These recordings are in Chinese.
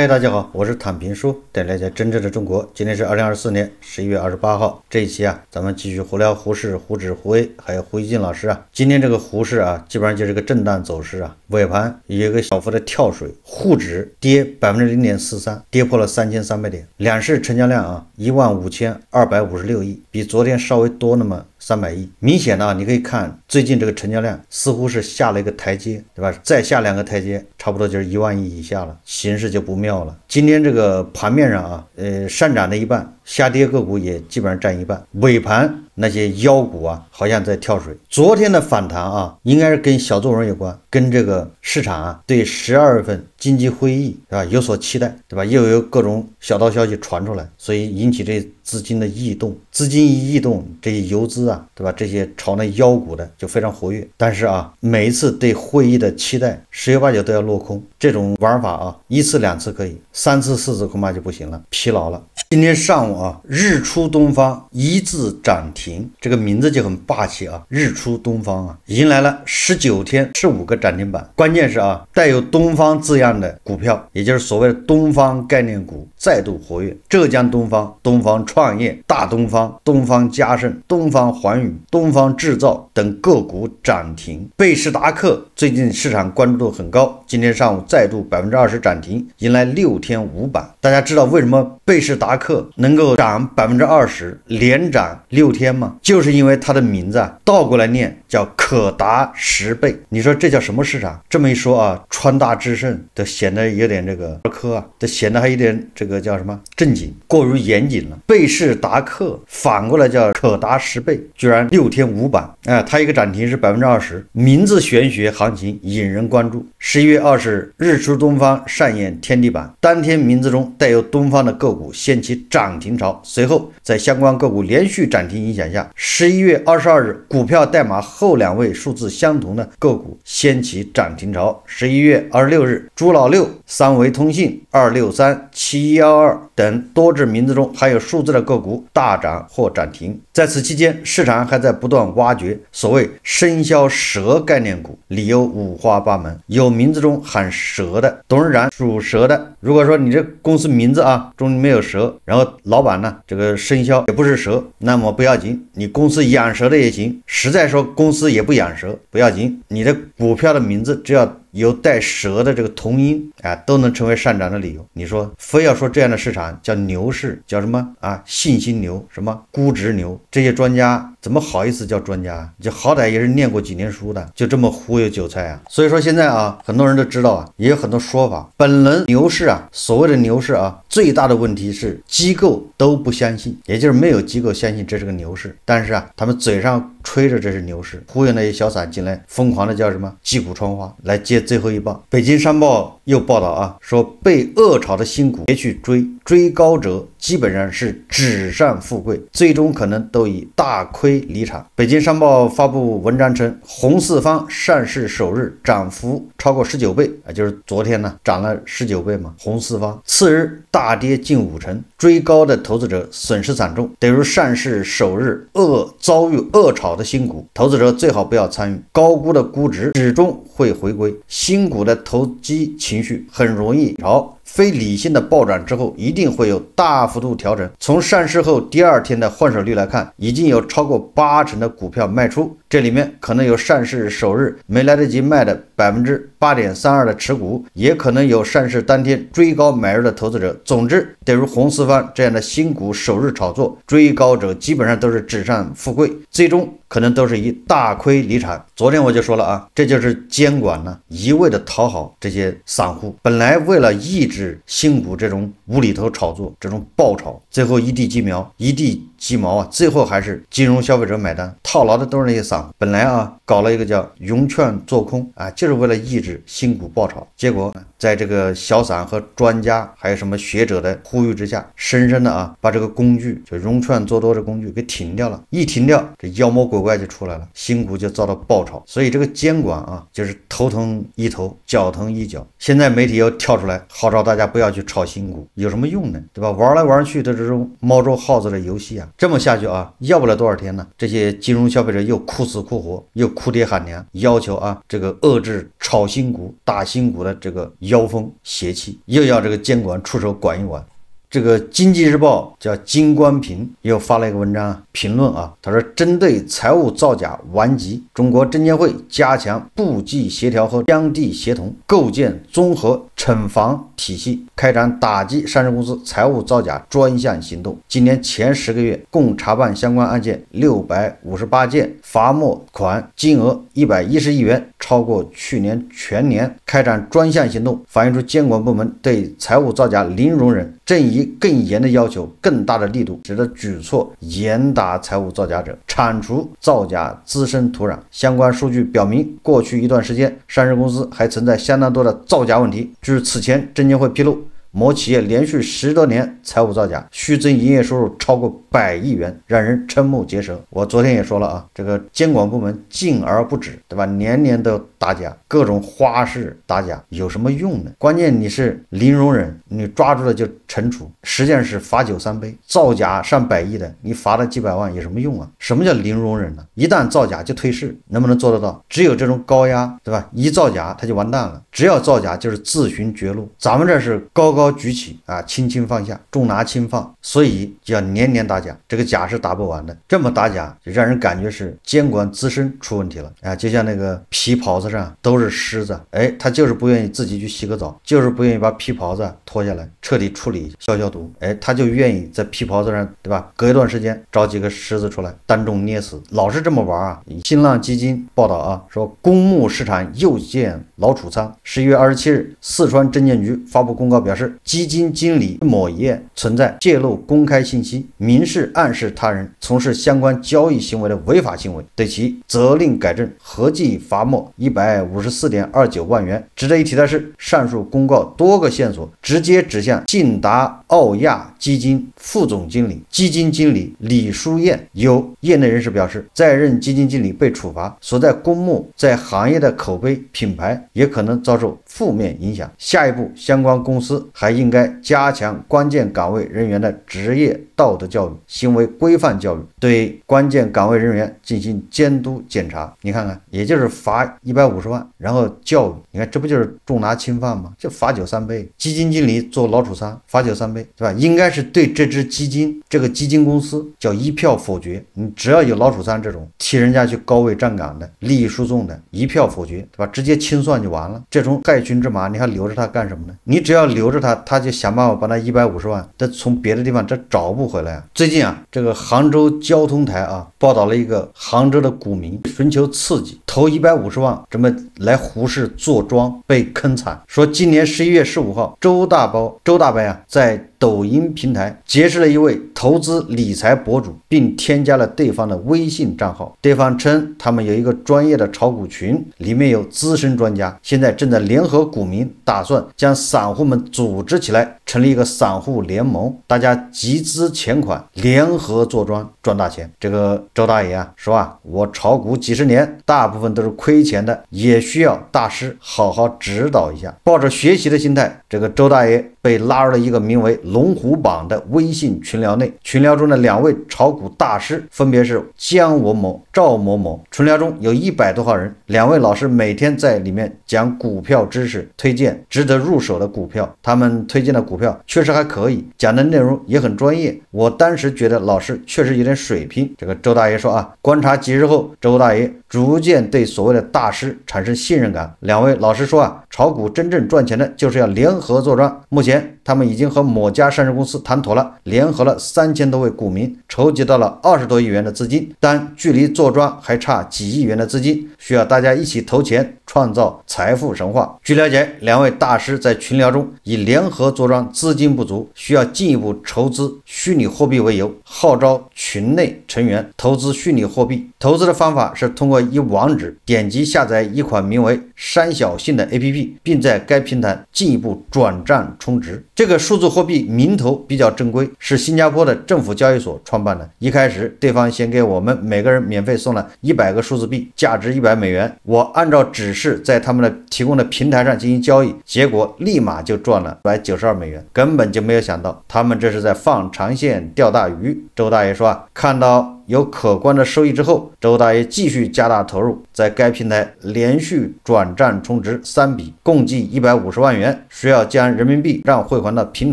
嗨，大家好，我是坦平叔，带来在真正的中国。今天是二零二四年十一月二十八号，这一期啊，咱们继续胡聊。胡适、胡指、胡威，还有胡一进老师啊。今天这个胡适啊，基本上就是个震荡走势啊，尾盘有一个小幅的跳水，沪指跌百分之零点四三，跌破了三千三百点。两市成交量啊，一万五千二百五十六亿，比昨天稍微多那么。三百亿，明显呢，你可以看最近这个成交量似乎是下了一个台阶，对吧？再下两个台阶，差不多就是一万亿以下了，形势就不妙了。今天这个盘面上啊，呃，上涨的一半，下跌个股也基本上占一半，尾盘那些妖股啊，好像在跳水。昨天的反弹啊，应该是跟小作文有关。跟这个市场啊，对十二月份经济会议是吧有所期待，对吧？又有各种小道消息传出来，所以引起这资金的异动。资金一异动，这些游资啊，对吧？这些炒那妖股的就非常活跃。但是啊，每一次对会议的期待，十有八九都要落空。这种玩法啊，一次两次可以，三次四次恐怕就不行了，疲劳了。今天上午啊，日出东方一字涨停，这个名字就很霸气啊！日出东方啊，迎来了十九天十五个。涨停板，关键是啊，带有“东方”字样的股票，也就是所谓的东方概念股，再度活跃。浙江东方、东方创业、大东方、东方嘉盛、东方环宇、东方制造等个股涨停。贝斯达克最近市场关注度很高，今天上午再度百分之二十涨停，迎来六天五板。大家知道为什么贝斯达克能够涨百分之二十，连涨六天吗？就是因为它的名字啊，倒过来念叫可达十倍。你说这叫什？什么市场？这么一说啊，川大智胜都显得有点这个儿科啊，都显得还有点这个叫什么正经，过于严谨了。贝氏达克反过来叫可达十倍，居然六天五板，哎，它一个涨停是百分之二十，名字玄学行情引人关注。十一月二十日，日出东方上演天地板，当天名字中带有东方的个股掀起涨停潮，随后在相关个股连续涨停影响下，十一月二十二日，股票代码后两位数字相同的个股先。起涨停潮。十一月二十六日，朱老六三维通信二六三七幺二。等多只名字中含有数字的个股大涨或涨停。在此期间，市场还在不断挖掘所谓生肖蛇概念股，理由五花八门。有名字中喊蛇的，董事长属蛇的。如果说你这公司名字啊中没有蛇，然后老板呢这个生肖也不是蛇，那么不要紧，你公司养蛇的也行。实在说公司也不养蛇，不要紧，你的股票的名字只要。有带蛇的这个同音啊，都能成为上涨的理由。你说非要说这样的市场叫牛市，叫什么啊？信心牛、什么估值牛，这些专家。怎么好意思叫专家？就好歹也是念过几年书的，就这么忽悠韭菜啊！所以说现在啊，很多人都知道啊，也有很多说法。本轮牛市啊，所谓的牛市啊，最大的问题是机构都不相信，也就是没有机构相信这是个牛市。但是啊，他们嘴上吹着这是牛市，忽悠那些小散进来，疯狂的叫什么击鼓传花来接最后一棒。北京商报又报道啊，说被恶炒的新股别去追。追高者基本上是纸上富贵，最终可能都以大亏离场。北京商报发布文章称，红四方上市首日涨幅超过十九倍啊，就是昨天呢，涨了十九倍嘛。红四方次日大跌近五成，追高的投资者损失惨重。对于上市首日恶遭遇恶炒的新股，投资者最好不要参与。高估的估值始终会回归，新股的投机情绪很容易炒。非理性的暴涨之后，一定会有大幅度调整。从上市后第二天的换手率来看，已经有超过八成的股票卖出。这里面可能有上市首日没来得及卖的百分之八点三二的持股，也可能有上市当天追高买入的投资者。总之，对于红四方这样的新股首日炒作追高者，基本上都是纸上富贵，最终。可能都是以大亏离场。昨天我就说了啊，这就是监管呢，一味的讨好这些散户。本来为了抑制新股这种无厘头炒作、这种爆炒，最后一地鸡苗、一地。鸡毛啊，最后还是金融消费者买单，套牢的都是那些散户。本来啊，搞了一个叫融券做空啊，就是为了抑制新股爆炒。结果在这个小散和专家还有什么学者的呼吁之下，深深的啊把这个工具就融券做多的工具给停掉了。一停掉，这妖魔鬼怪就出来了，新股就遭到爆炒。所以这个监管啊，就是头疼一头，脚疼一脚。现在媒体又跳出来号召大家不要去炒新股，有什么用呢？对吧？玩来玩去的这种猫捉耗子的游戏啊。这么下去啊，要不了多少天呢，这些金融消费者又哭死哭活，又哭爹喊娘，要求啊，这个遏制炒新股、打新股的这个妖风邪气，又要这个监管出手管一管。这个经济日报叫金观平又发了一个文章评论啊，他说针对财务造假顽疾，中国证监会加强部际协调和央地协同，构建综合惩防体系，开展打击上市公司财务造假专项行动。今年前十个月共查办相关案件六百五十八件，罚没款金额一百一十亿元，超过去年全年开展专项行动，反映出监管部门对财务造假零容忍。正以更严的要求、更大的力度，使得举措严打财务造假者，铲除造假滋生土壤。相关数据表明，过去一段时间，上市公司还存在相当多的造假问题。据此前证监会披露，某企业连续十多年财务造假，虚增营业收入超过。百亿元让人瞠目结舌。我昨天也说了啊，这个监管部门禁而不止，对吧？年年都打假，各种花式打假，有什么用呢？关键你是零容忍，你抓住了就惩处，实际上是罚酒三杯。造假上百亿的，你罚了几百万有什么用啊？什么叫零容忍呢？一旦造假就退市，能不能做得到？只有这种高压，对吧？一造假他就完蛋了，只要造假就是自寻绝路。咱们这是高高举起啊，轻轻放下，重拿轻放，所以要年年打。假这个假是打不完的，这么打假就让人感觉是监管自身出问题了啊！就像那个皮袍子上都是虱子，哎，他就是不愿意自己去洗个澡，就是不愿意把皮袍子脱下来彻底处理、消消毒，哎，他就愿意在皮袍子上，对吧？隔一段时间找几个虱子出来单众捏死，老是这么玩啊！新浪基金报道啊，说公募市场又见老储仓。十一月二十七日，四川证监局发布公告表示，基金经理某业存在泄露公开信息、民。是暗示他人从事相关交易行为的违法行为，对其责令改正，合计罚没一百五十四点二九万元。值得一提的是，上述公告多个线索直接指向信达澳亚基金。副总经理、基金经理李淑艳，有业内人士表示，在任基金经理被处罚，所在公募在行业的口碑、品牌也可能遭受负面影响。下一步，相关公司还应该加强关键岗位人员的职业道德教育、行为规范教育，对关键岗位人员进行监督检查。你看看，也就是罚一百五十万，然后教育，你看这不就是重拿轻犯吗？就罚酒三杯，基金经理做老鼠仓，罚酒三杯，对吧？应该是对这。只基金，这个基金公司叫一票否决，你只要有老鼠仓这种替人家去高位站岗的利益输送的，一票否决，对吧？直接清算就完了。这种害群之马，你还留着他干什么呢？你只要留着他，他就想办法把那一百五十万再从别的地方再找不回来。啊。最近啊，这个杭州交通台啊报道了一个杭州的股民寻求刺激，投一百五十万，准么来胡市坐庄被坑惨，说今年十一月十五号，周大包、周大白啊在。抖音平台结识了一位投资理财博主，并添加了对方的微信账号。对方称，他们有一个专业的炒股群，里面有资深专家，现在正在联合股民，打算将散户们组织起来，成立一个散户联盟，大家集资钱款，联合做庄，赚大钱。这个周大爷啊，说啊，我炒股几十年，大部分都是亏钱的，也需要大师好好指导一下，抱着学习的心态。这个周大爷被拉入了一个名为“龙虎榜”的微信群聊内，群聊中的两位炒股大师分别是姜某某、赵某某。群聊中有一百多号人，两位老师每天在里面讲股票知识，推荐值得入手的股票。他们推荐的股票确实还可以，讲的内容也很专业。我当时觉得老师确实有点水平。这个周大爷说：“啊，观察几日后，周大爷逐渐对所谓的大师产生信任感。”两位老师说：“啊，炒股真正赚钱的，就是要联。”合作庄目前，他们已经和某家上市公司谈妥了，联合了三千多位股民，筹集到了二十多亿元的资金，但距离坐庄还差几亿元的资金，需要大家一起投钱，创造财富神话。据了解，两位大师在群聊中以联合坐庄资金不足，需要进一步筹资虚拟货币为由，号召群内成员投资虚拟货币。投资的方法是通过一网址点击下载一款名为“山小信”的 APP，并在该平台进一步。转账充值，这个数字货币名头比较正规，是新加坡的政府交易所创办的。一开始，对方先给我们每个人免费送了一百个数字币，价值一百美元。我按照指示在他们的提供的平台上进行交易，结果立马就赚了一百九十二美元，根本就没有想到他们这是在放长线钓大鱼。周大爷说啊，看到。有可观的收益之后，周大爷继续加大投入，在该平台连续转账充值三笔，共计一百五十万元，需要将人民币让汇款到平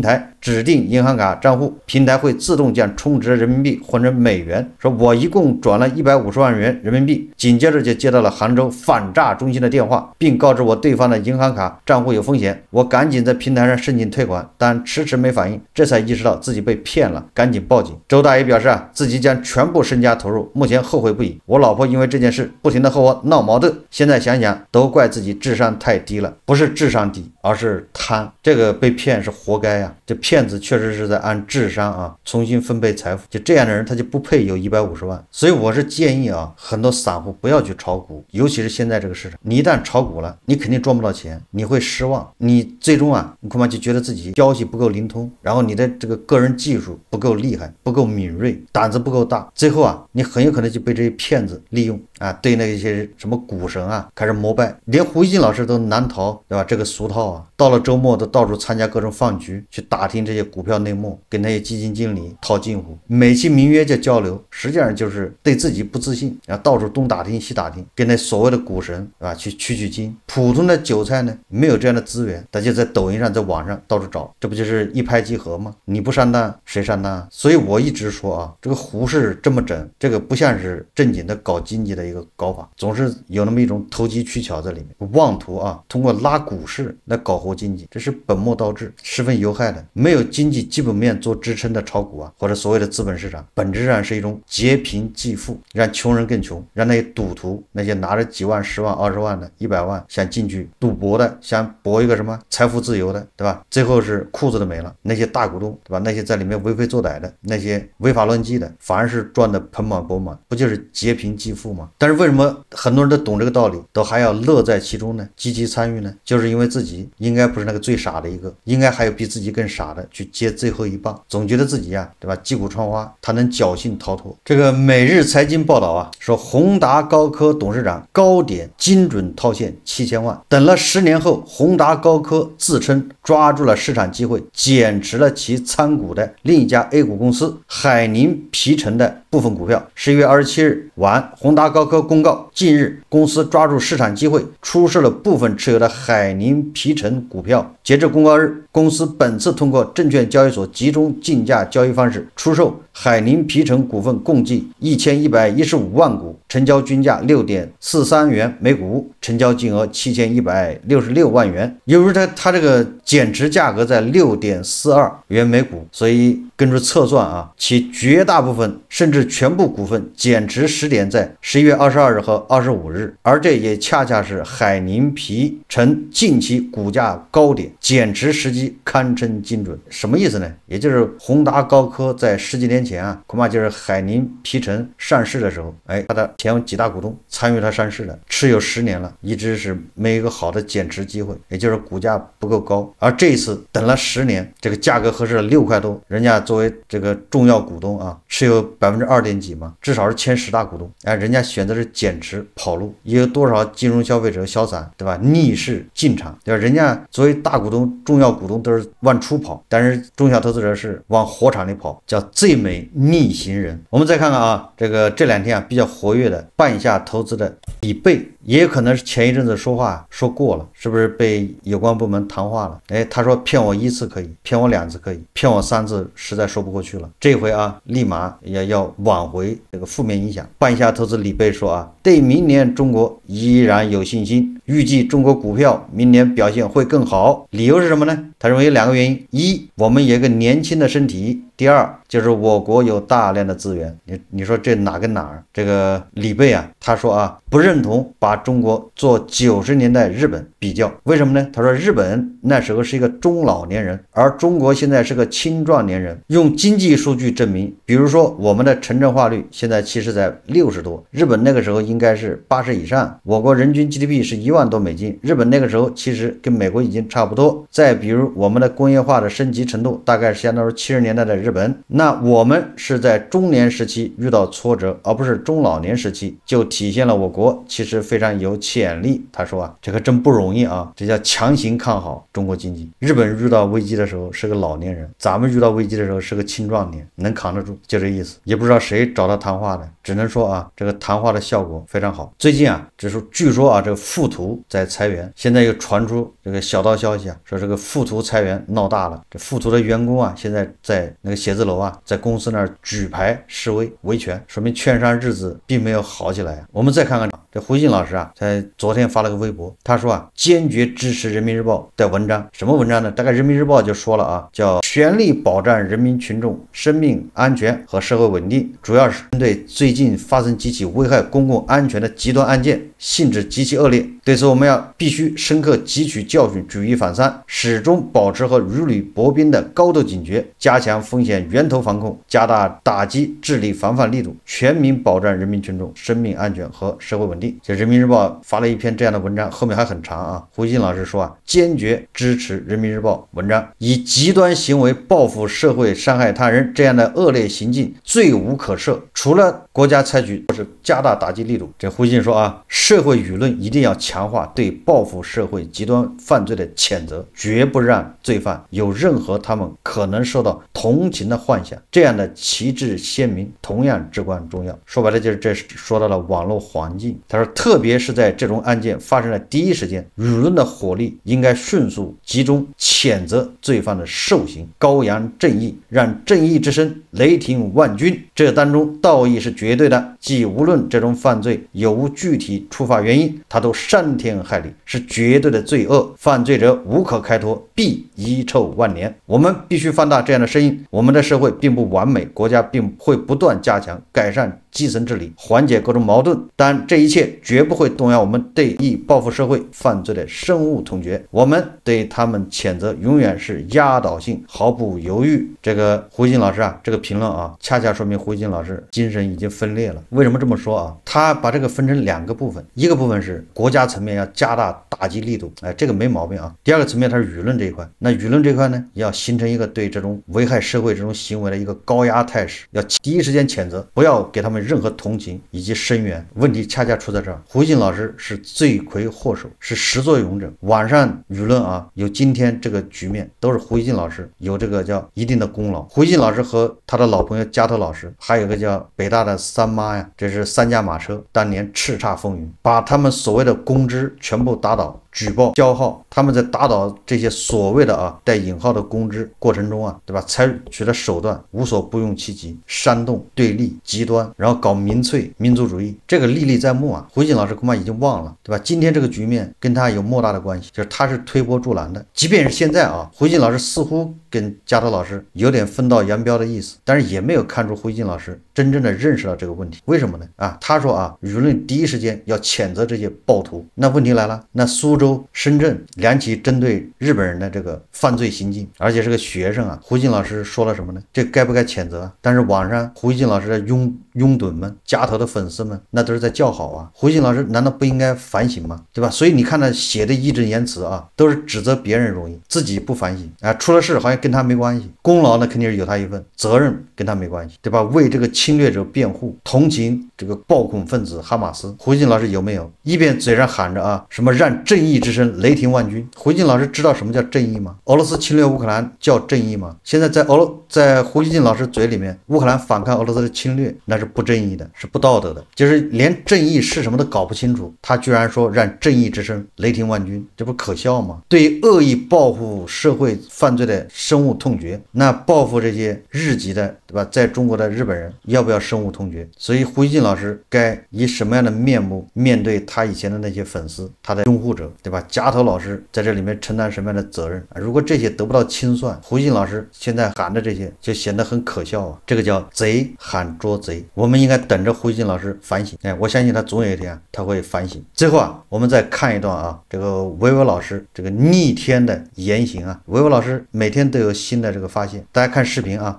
台。指定银行卡账户，平台会自动将充值人民币换成美元。说我一共转了一百五十万元人民币，紧接着就接到了杭州反诈中心的电话，并告知我对方的银行卡账户有风险。我赶紧在平台上申请退款，但迟迟没反应，这才意识到自己被骗了，赶紧报警。周大爷表示啊，自己将全部身家投入，目前后悔不已。我老婆因为这件事不停的和我闹矛盾，现在想想都怪自己智商太低了，不是智商低，而是贪，这个被骗是活该呀，就。骗子确实是在按智商啊重新分配财富，就这样的人他就不配有一百五十万。所以我是建议啊，很多散户不要去炒股，尤其是现在这个市场，你一旦炒股了，你肯定赚不到钱，你会失望，你最终啊，你恐怕就觉得自己消息不够灵通，然后你的这个个人技术不够厉害，不够敏锐，胆子不够大，最后啊，你很有可能就被这些骗子利用啊，对那些什么股神啊开始膜拜，连胡一建老师都难逃，对吧？这个俗套啊，到了周末都到处参加各种饭局去打听。这些股票内幕，跟那些基金经理套近乎，美其名曰叫交流，实际上就是对自己不自信，然后到处东打听西打听，跟那所谓的股神啊去取取经。普通的韭菜呢，没有这样的资源，他就在抖音上，在网上到处找，这不就是一拍即合吗？你不上当，谁上当所以我一直说啊，这个胡适这么整，这个不像是正经的搞经济的一个搞法，总是有那么一种投机取巧在里面，妄图啊通过拉股市来搞活经济，这是本末倒置，十分有害的。没。没有经济基本面做支撑的炒股啊，或者所谓的资本市场，本质上是一种劫贫济富，让穷人更穷，让那些赌徒、那些拿着几万、十万、二十万的一百万想进去赌博的，想博一个什么财富自由的，对吧？最后是裤子都没了。那些大股东，对吧？那些在里面为非作歹的、那些违法乱纪的，反而是赚的盆满钵满，不就是劫贫济富吗？但是为什么很多人都懂这个道理，都还要乐在其中呢？积极参与呢？就是因为自己应该不是那个最傻的一个，应该还有比自己更傻的。去接最后一棒，总觉得自己呀，对吧？击鼓传花，他能侥幸逃脱。这个《每日经济》报道啊，说宏达高科董事长高点精准套现七千万，等了十年后，宏达高科自称抓住了市场机会，减持了其参股的另一家 A 股公司海宁皮城的部分股票。十一月二十七日晚，宏达高科公告，近日公司抓住市场机会，出售了部分持有的海宁皮城股票。截至公告日，公司本次通过证券交易所集中竞价交易方式出售海宁皮城股份共计一千一百一十五万股。成交均价六点四三元每股，成交金额七千一百六十六万元。由于它它这个减持价格在六点四二元每股，所以根据测算啊，其绝大部分甚至全部股份减持时点在十一月二十二日和二十五日，而这也恰恰是海宁皮城近期股价高点减持时机，堪称精准。什么意思呢？也就是宏达高科在十几年前啊，恐怕就是海宁皮城上市的时候，哎，它的。前几大股东参与它上市的，持有十年了，一直是没一个好的减持机会，也就是股价不够高。而这一次等了十年，这个价格合适了六块多，人家作为这个重要股东啊，持有百分之二点几嘛，至少是前十大股东。哎，人家选择是减持跑路，也有多少金融消费者、小散，对吧？逆势进场，对吧？人家作为大股东、重要股东都是往出跑，但是中小投资者是往火场里跑，叫最美逆行人。我们再看看啊，这个这两天啊比较活跃。办一下投资的底背。也有可能是前一阵子说话说过了，是不是被有关部门谈话了？哎，他说骗我一次可以，骗我两次可以，骗我三次实在说不过去了。这回啊，立马要要挽回这个负面影响。半夏投资李贝说啊，对明年中国依然有信心，预计中国股票明年表现会更好。理由是什么呢？他认为有两个原因：一我们有个年轻的身体；第二就是我国有大量的资源。你你说这哪跟哪儿？这个李贝啊，他说啊，不认同把。中国做九十年代日本比较，为什么呢？他说，日本那时候是一个中老年人，而中国现在是个青壮年人。用经济数据证明，比如说我们的城镇化率现在其实在六十多，日本那个时候应该是八十以上。我国人均 GDP 是一万多美金，日本那个时候其实跟美国已经差不多。再比如我们的工业化的升级程度，大概相当于七十年代的日本。那我们是在中年时期遇到挫折，而不是中老年时期，就体现了我国其实非常。有潜力，他说啊，这可真不容易啊，这叫强行看好中国经济。日本遇到危机的时候是个老年人，咱们遇到危机的时候是个青壮年，能扛得住就这意思。也不知道谁找他谈话的，只能说啊，这个谈话的效果非常好。最近啊，只是据说啊，这个富途在裁员，现在又传出这个小道消息啊，说这个富途裁员闹大了，这富途的员工啊，现在在那个写字楼啊，在公司那儿举牌示威维权，说明券商日子并没有好起来。我们再看看这胡静老师。是啊，他昨天发了个微博，他说啊，坚决支持人民日报的文章，什么文章呢？大概人民日报就说了啊，叫全力保障人民群众生命安全和社会稳定，主要是针对最近发生几起危害公共安全的极端案件，性质极其恶劣，对此我们要必须深刻汲取教训，举一反三，始终保持和如履薄冰的高度警觉，加强风险源头防控，加大打击治理防范力度，全民保障人民群众生命安全和社会稳定，就人民。日报发了一篇这样的文章，后面还很长啊。胡锡进老师说啊，坚决支持人民日报文章，以极端行为报复社会、伤害他人这样的恶劣行径，罪无可赦。除了国家采取或是加大打击力度，这胡锡进说啊，社会舆论一定要强化对报复社会极端犯罪的谴责，绝不让罪犯有任何他们可能受到同情的幻想。这样的旗帜鲜明同样至关重要。说白了就是这说到了网络环境，他说特别。特别是在这种案件发生的第一时间，舆论的火力应该迅速集中，谴责罪犯的兽行，高扬正义，让正义之声雷霆万钧。这当中道义是绝对的，即无论这种犯罪有无具体处罚原因，他都伤天害理，是绝对的罪恶，犯罪者无可开脱，必遗臭万年。我们必须放大这样的声音。我们的社会并不完美，国家并会不断加强改善。基层治理，缓解各种矛盾，但这一切绝不会动摇我们对易报复社会犯罪的深恶痛绝。我们对他们谴责永远是压倒性，毫不犹豫。这个胡鑫老师啊，这个评论啊，恰恰说明胡鑫老师精神已经分裂了。为什么这么说啊？他把这个分成两个部分，一个部分是国家层面要加大打击力度，哎，这个没毛病啊。第二个层面，它是舆论这一块。那舆论这一块呢，要形成一个对这种危害社会这种行为的一个高压态势，要第一时间谴责，不要给他们。任何同情以及声援，问题恰恰出在这儿。胡一老师是罪魁祸首，是始作俑者。网上舆论啊，有今天这个局面，都是胡一靖老师有这个叫一定的功劳。胡一靖老师和他的老朋友加特老师，还有一个叫北大的三妈呀，这是三驾马车，当年叱咤风云，把他们所谓的公知全部打倒。举报、交号，他们在打倒这些所谓的啊带引号的公知过程中啊，对吧？采取的手段无所不用其极，煽动对立、极端，然后搞民粹、民族主义，这个历历在目啊。胡锦老师恐怕已经忘了，对吧？今天这个局面跟他有莫大的关系，就是他是推波助澜的。即便是现在啊，胡锦老师似乎跟加特老师有点分道扬镳的意思，但是也没有看出胡锦老师。真正的认识到这个问题，为什么呢？啊，他说啊，舆论第一时间要谴责这些暴徒。那问题来了，那苏州、深圳两起针对日本人的这个犯罪行径，而且是个学生啊。胡静老师说了什么呢？这该不该谴责？但是网上胡静老师的拥拥趸们、家头的粉丝们，那都是在叫好啊。胡静老师难道不应该反省吗？对吧？所以你看他写的义正言辞啊，都是指责别人容易，自己不反省啊。出了事好像跟他没关系，功劳呢肯定是有他一份，责任跟他没关系，对吧？为这个情。侵略者辩护，同情这个暴恐分子哈马斯，胡锡进老师有没有一边嘴上喊着啊什么让正义之声雷霆万钧？胡锡进老师知道什么叫正义吗？俄罗斯侵略乌克兰叫正义吗？现在在俄罗在胡锡进老师嘴里面，乌克兰反抗俄罗斯的侵略那是不正义的，是不道德的，就是连正义是什么都搞不清楚，他居然说让正义之声雷霆万钧，这不可笑吗？对恶意报复社会犯罪的深恶痛绝，那报复这些日籍的对吧，在中国的日本人要。要不要深恶痛绝？所以胡锡进老师该以什么样的面目面对他以前的那些粉丝、他的拥护者，对吧？贾头老师在这里面承担什么样的责任？如果这些得不到清算，胡锡进老师现在喊的这些就显得很可笑啊！这个叫贼喊捉贼，我们应该等着胡锡进老师反省。哎，我相信他总有一天他会反省。最后啊，我们再看一段啊，这个维维老师这个逆天的言行啊，维维老师每天都有新的这个发现，大家看视频啊。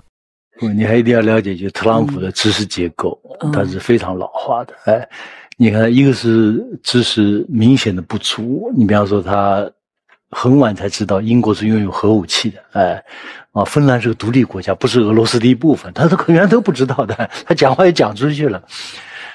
不，你还一定要了解，就特朗普的知识结构，他是非常老化的。哎，你看，一个是知识明显的不足，你比方说他很晚才知道英国是拥有核武器的，哎，啊，芬兰是个独立国家，不是俄罗斯的一部分，他都原来都不知道的，他讲话也讲出去了。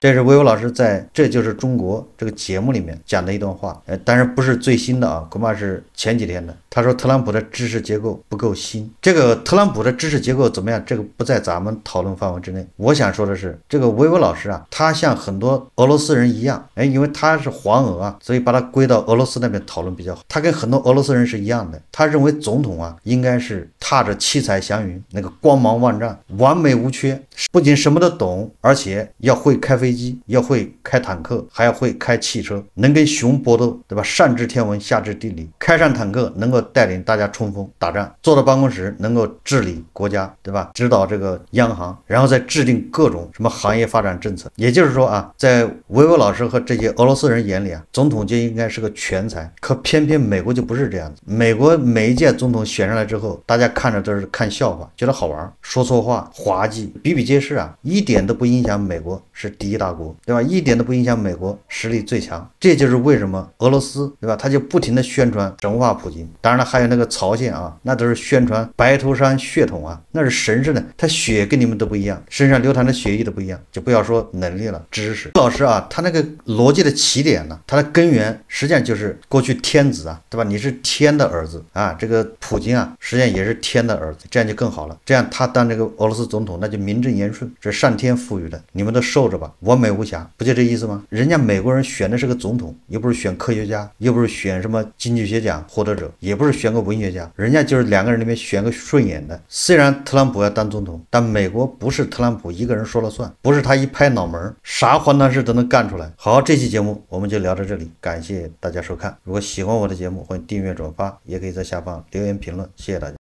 这是维欧老师在《这就是中国》这个节目里面讲的一段话，哎，当然不是最新的啊？恐怕是前几天的。他说：“特朗普的知识结构不够新。”这个特朗普的知识结构怎么样？这个不在咱们讨论范围之内。我想说的是，这个维欧老师啊，他像很多俄罗斯人一样，哎，因为他是黄俄啊，所以把他归到俄罗斯那边讨论比较好。他跟很多俄罗斯人是一样的，他认为总统啊应该是踏着七彩祥云，那个光芒万丈，完美无缺，不仅什么都懂，而且要会开飞。机。要会开坦克，还要会开汽车，能跟熊搏斗，对吧？上知天文，下知地理，开上坦克能够带领大家冲锋打仗，坐到办公室能够治理国家，对吧？指导这个央行，然后再制定各种什么行业发展政策。也就是说啊，在维维老师和这些俄罗斯人眼里啊，总统就应该是个全才。可偏偏美国就不是这样子，美国每一届总统选上来之后，大家看着都是看笑话，觉得好玩，说错话滑稽比比皆是啊，一点都不影响美国是第。一大国，对吧？一点都不影响美国实力最强，这就是为什么俄罗斯，对吧？他就不停的宣传神话普京。当然了，还有那个朝鲜啊，那都是宣传白头山血统啊，那是神圣的，他血跟你们都不一样，身上流淌的血液都不一样，就不要说能力了，知识。老师啊，他那个逻辑的起点呢，他的根源实际上就是过去天子啊，对吧？你是天的儿子啊，这个普京啊，实际上也是天的儿子，这样就更好了，这样他当这个俄罗斯总统那就名正言顺，是上天赋予的，你们都受着吧。完美无瑕，不就这意思吗？人家美国人选的是个总统，又不是选科学家，又不是选什么经济学奖获得者，也不是选个文学家，人家就是两个人里面选个顺眼的。虽然特朗普要当总统，但美国不是特朗普一个人说了算，不是他一拍脑门儿啥荒唐事都能干出来。好，这期节目我们就聊到这里，感谢大家收看。如果喜欢我的节目，欢迎订阅转发，也可以在下方留言评论，谢谢大家。